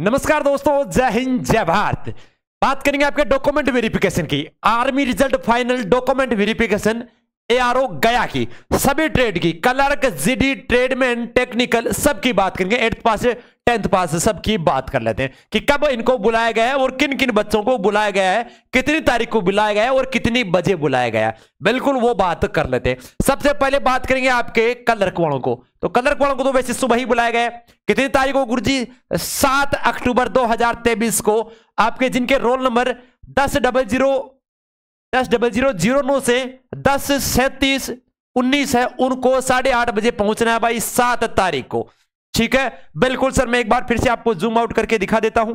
नमस्कार दोस्तों जय हिंद जय भारत बात करेंगे आपके डॉक्यूमेंट वेरिफिकेशन की army result final document verification ARO गया की सभी ट्रेड की कलर्क जीडी ट्रेडमैन टेक्निकल सब की बात करेंगे एट्थ पास टेंथ पास सबकी बात कर लेते हैं कि कब इनको बुलाया गया है और किन किन बच्चों को बुलाया गया है कितनी तारीख को बुलाया गया है और कितनी बजे बुलाया गया है बिल्कुल वो बात कर लेते हैं सबसे पहले बात करेंगे आपके कलर वर्णों को तो कलर वर्णों को तो वैसे सुबह ही बुलाया गया है कितनी तारीख को गुरु जी सात अक्टूबर दो को आपके जिनके रोल नंबर दस डबल जीरो दस डबल जीरो जीरो नौ से दस सैतीस उन्नीस है उनको साढ़े आठ बजे पहुंचना है भाई सात तारीख को ठीक है बिल्कुल सर मैं एक बार फिर से आपको जूम आउट करके दिखा देता हूं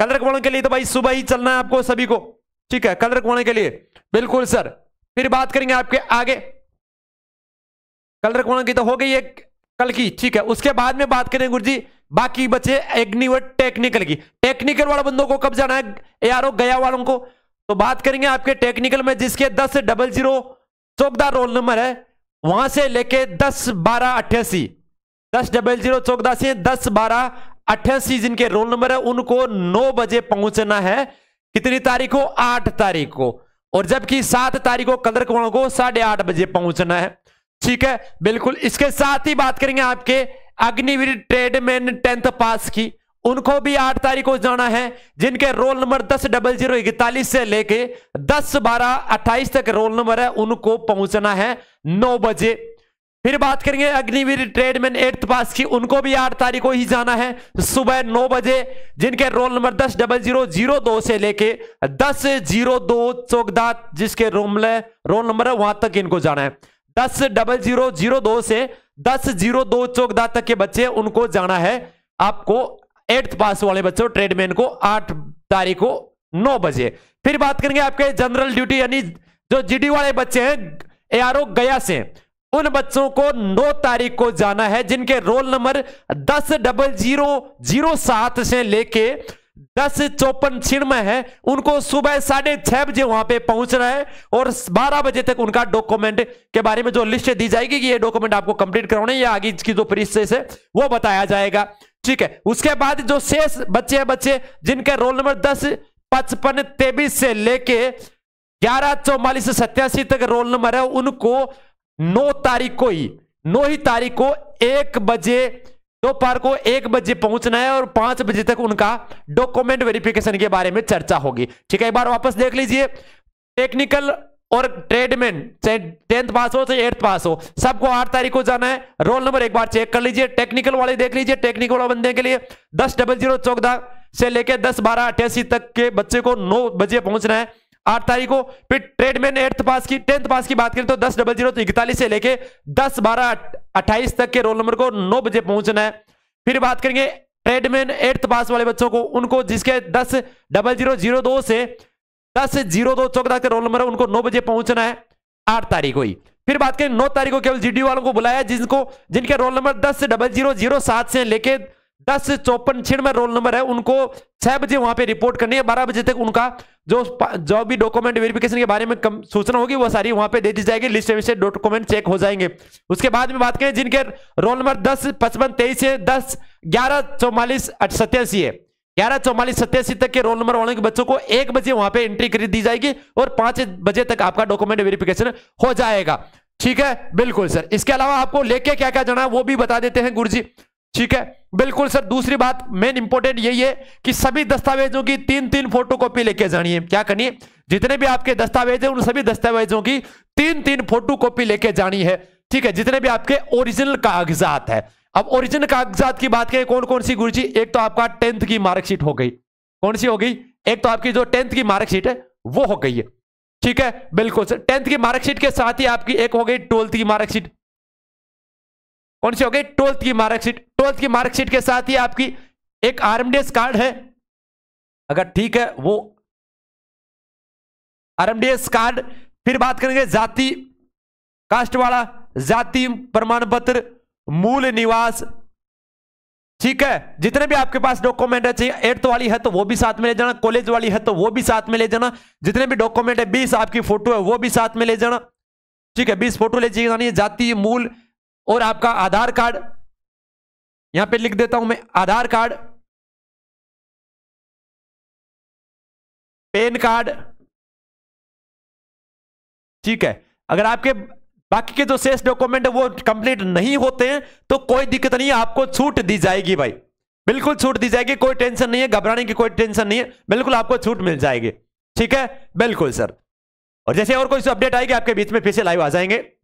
कलरक वर्ण के लिए तो भाई सुबह ही चलना है आपको सभी को ठीक है कलरक वर्ण के लिए बिल्कुल सर फिर बात करेंगे आपके आगे कलरक वर्ण की तो हो गई एक कल की ठीक है उसके बाद में बात करें गुरु जी बाकी बचे एग्नि टेक्निकल की टेक्निकल वाले बंदों को कब जाना है यारो गया वालों को तो बात करेंगे आपके टेक्निकल में जिसके दस डबल जीरो चौकदार रोल नंबर है वहां से लेके दस बारह अट्ठासी दस डबल जीरो चौकदासी दस बारह अट्ठासी जिनके रोल नंबर है उनको नौ बजे पहुंचना है कितनी तारीख को आठ तारीख को और जबकि सात तारीख को कलर कुमार को साढ़े आठ बजे पहुंचना है ठीक है बिल्कुल इसके साथ ही बात करेंगे आपके अग्निवीर ट्रेडमैन टेंथ पास की उनको भी आठ तारीख को जाना है जिनके रोल नंबर दस डबल जीरो इकतालीस से लेके दस बारह अट्ठाईस तक रोल नंबर है उनको पहुंचना है नौ बजे फिर बात करेंगे अग्निवीर ट्रेडमैन एट्थ पास की उनको भी आठ तारीख को ही जाना है सुबह नौ बजे जिनके रोल नंबर दस डबल जीरो जीरो दो से लेके दस जीरो दो चौकदात जिसके रोल रोल नंबर है वहां तक इनको जाना है दस डबल जीरो जीरो दो से दस जीरो दो चौकदात तक के बच्चे उनको जाना है आपको एट्थ पास वाले बच्चों ट्रेडमैन को आठ तारीख को नौ बजे फिर बात करेंगे आपके जनरल ड्यूटी यानी जो जीडी वाले बच्चे हैं एआरओ गया से उन बच्चों को 9 तारीख को जाना है जिनके रोल नंबर दस डबल जीरो जीरो सात से लेके दस चौपन छिणमय है उनको सुबह साढ़े छह बजे वहां पे पहुंचना है और बारह बजे तक उनका डॉक्यूमेंट के बारे में जो लिस्ट दी जाएगी कि ये डॉक्यूमेंट आपको कंप्लीट कराने या आगे की जो प्रीसेस है वो बताया जाएगा ठीक है उसके बाद जो शेष बच्चे हैं बच्चे जिनके रोल नंबर दस पचपन तेबीस से लेके ग्यारह चौवालीस सत्यासी तक रोल नंबर है उनको नौ तारीख को ही नौ ही तारीख को एक बजे दोपहर को एक बजे पहुंचना है और पांच बजे तक उनका डॉक्यूमेंट वेरिफिकेशन के बारे में चर्चा होगी ठीक है एक बार वापस देख लीजिए टेक्निकल और ट्रेडमैन चाहे टेंथ पास हो चाहे एट्थ पास हो सबको आठ तारीख को जाना है रोल नंबर एक बार चेक कर लीजिए टेक्निकल वाले देख लीजिए टेक्निकल वाले बंदे के लिए दस डबल जीरो चौदह से लेकर दस बारह अट्ठासी तक के बच्चे को नौ बजे पहुंचना है आठ तारीख को फिर ट्रेडमैन एट्थ पास की टेंथ पास की बात करें तो दस डबल जीरो तो इकतालीस से लेके दस बारह अट्ठाईस तक के रोल नंबर को नौ बजे पहुंचना है फिर बात करेंगे ट्रेडमैन एट्थ पास वाले बच्चों को उनको जिसके दस डबल जीरो जीरो दो से दस जीरो दो चौकदार के रोल नंबर है उनको नौ बजे पहुंचना है आठ तारीख को ही फिर बात करें नौ तारीख को केवल जीडी वालों को बुलाया जिनको जिनके रोल नंबर दस डबल जीरो जीरो सात से लेके दस चौपन छिड़ में रोल नंबर है उनको छह बजे वहां पे रिपोर्ट करनी है बारह बजे तक उनका जो जो भी डॉक्यूमेंट वेरिफिकेशन के बारे में कम सूचना होगी वो सारी वहां पे दे दी जाएगी लिस्ट में से डॉक्यूमेंट चेक हो जाएंगे उसके बाद में बात करें जिनके रोल नंबर दस पचपन तेईस है दस ग्यारह चौवालीस सत्यासी है ग्यारह चौवालीस सत्यासी तक के रोल नंबर वाले के बच्चों को एक बजे वहां पर एंट्री कर दी जाएगी और पांच बजे तक आपका डॉक्यूमेंट वेरिफिकेशन हो जाएगा ठीक है बिल्कुल सर इसके अलावा आपको लेके क्या क्या जाना है वो भी बता देते हैं गुरु ठीक है बिल्कुल सर दूसरी बात मेन इंपॉर्टेंट यही है कि सभी दस्तावेजों की तीन तीन फोटो कॉपी लेके जानिए क्या करिए जितने भी आपके दस्तावेज है उन सभी दस्तावेजों की तीन तीन फोटो कॉपी लेके जानी है ठीक है जितने भी आपके ओरिजिनल कागजात है अब ओरिजिनल कागजात की बात करें कौन कौन सी गुरु जी एक तो आपका टेंथ की मार्कशीट हो गई कौन सी हो गई एक तो आपकी जो टेंथ की मार्कशीट है वो हो गई है ठीक है बिल्कुल सर टेंथ की मार्कशीट के साथ ही आपकी एक हो गई ट्वेल्थ की मार्कशीट कौन सी हो गई ट्वेल्थ की मार्कशीट ट्वेल्थ की मार्कशीट के साथ ही आपकी एक आरएमडीएस कार्ड है अगर ठीक है वो आरएमडीएस कार्ड फिर बात करेंगे जाति कास्ट वाला जाति प्रमाण पत्र मूल निवास ठीक है जितने भी आपके पास डॉक्यूमेंट है चाहिए एट्थ वाली है तो वो भी साथ में ले जाना कॉलेज वाली है तो वो भी साथ में ले जाना जितने भी डॉक्यूमेंट है बीस आपकी फोटो है वो भी साथ में ले जाना ठीक है बीस फोटो ले जाइए जाति मूल और आपका आधार कार्ड यहां पे लिख देता हूं मैं आधार कार्ड पेन कार्ड ठीक है अगर आपके बाकी के जो शेष डॉक्यूमेंट है वो कंप्लीट नहीं होते हैं तो कोई दिक्कत नहीं है आपको छूट दी जाएगी भाई बिल्कुल छूट दी जाएगी कोई टेंशन नहीं है घबराने की कोई टेंशन नहीं है बिल्कुल आपको छूट मिल जाएगी ठीक है बिल्कुल सर और जैसे और कोई अपडेट आएगी आपके बीच में फिर से लाइव आ जाएंगे